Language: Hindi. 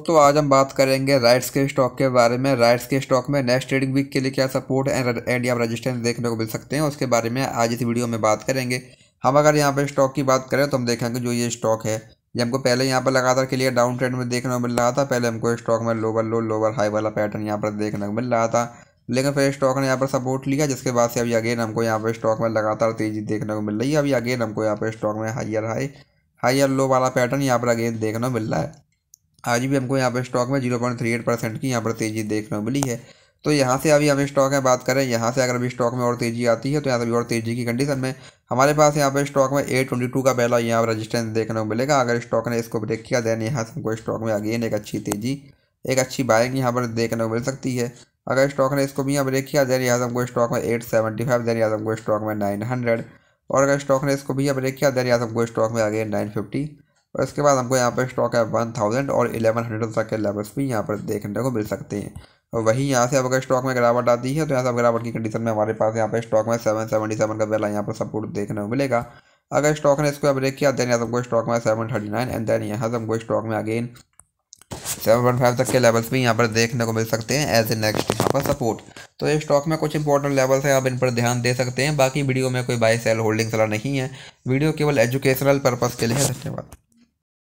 दोस्तों आज हम बात करेंगे राइट्स के स्टॉक के बारे में राइट्स के स्टॉक में नेक्स्ट ट्रेडिंग वीक के लिए क्या सपोर्ट एंड एंड या रजिस्टेंस देखने को मिल सकते हैं उसके बारे में आज इस वीडियो में बात करेंगे हम अगर यहाँ पर स्टॉक की बात करें तो हम देखेंगे जो ये स्टॉक है ये हमको पहले यहाँ पर लगातार क्लियर डाउन ट्रेंड में देखने को मिल रहा था पहले हमको स्टॉक में लोअर लो लोअर हाई वाला पैटर्न यहाँ पर देखने को मिल रहा था लेकिन फिर स्टॉक ने यहाँ पर सपोर्ट लिया जिसके बाद से अभी अगेन हमको यहाँ पर स्टॉक में लगातार तेजी देखने को मिल रही है अभी अगेन हमको यहाँ पर स्टॉक में हाइयर हाई हाइयर लो वाला पैटर्न यहाँ पर अगेन देखने को मिल रहा है आज भी हमको यहाँ पर स्टॉक में zero point three eight percent की यहाँ पर तेज़ी देखने को मिली है तो यहाँ से अभी हम स्टॉक में बात करें यहाँ से अगर अभी स्टॉक में और तेज़ी आती है तो यहाँ से भी और तेज़ी की कंडीशन में हमारे पास यहाँ पर स्टॉक में एट ट्वेंटी टू का पहला यहाँ पर रजिस्टेंस देखने को मिलेगा अगर स्टॉक ने इसको ब्रेक किया देन यहाँ से हमको स्टॉक में अगेन एक अच्छी तेज़ी एक अच्छी बाइंग यहाँ पर देखने को मिल सकती है अगर स्टॉक ने इसको भी यहाँ ब्रेक किया देन यहाँ से हमको स्टॉक में एट सेवेंटी फाइव देन यहाँ से हमको स्टॉक में नाइन हंड्रेड और अगर स्टॉक ने इसको भी यहाँ ब्रेक किया देन यहाँ से हमको स्टॉक में अगेन नाइन फिफ्टी और इसके बाद हमको यहाँ पर स्टॉक है वन थाउजेंड और इलेवन हंड्रेड तक के लेवल्स भी यहाँ पर देखने को मिल सकते हैं और वहीं यहाँ से अब अगर स्टॉक में गिरावट आती है तो यहाँ से गिरावट की कंडीशन में हमारे पास यहाँ पर स्टॉक में सेवन सेवेंटी सेवन का पहला यहाँ पर सपोर्ट देखने को मिलेगा अगर स्टॉक ने इसको ब्रेक किया देन यहाँ से हमको स्टॉक में seven thirty nine and then यहाँ से हमको स्टॉक में अगेन सेवन पॉइंट फाइव तक के लेवल्स भी यहाँ पर देखने को मिल सकते हैं एज ए नेक्स्ट यहाँ पर सपोर्ट तो ये स्टॉक में कुछ इंपॉर्टेंट लेवल्स हैं आप इन पर ध्यान दे सकते हैं बाकी वीडियो में कोई बाय सेल होल्डिंग सलाह नहीं है वीडियो केवल एजुकेशनल पर्पज़ के लिए है धन्यवाद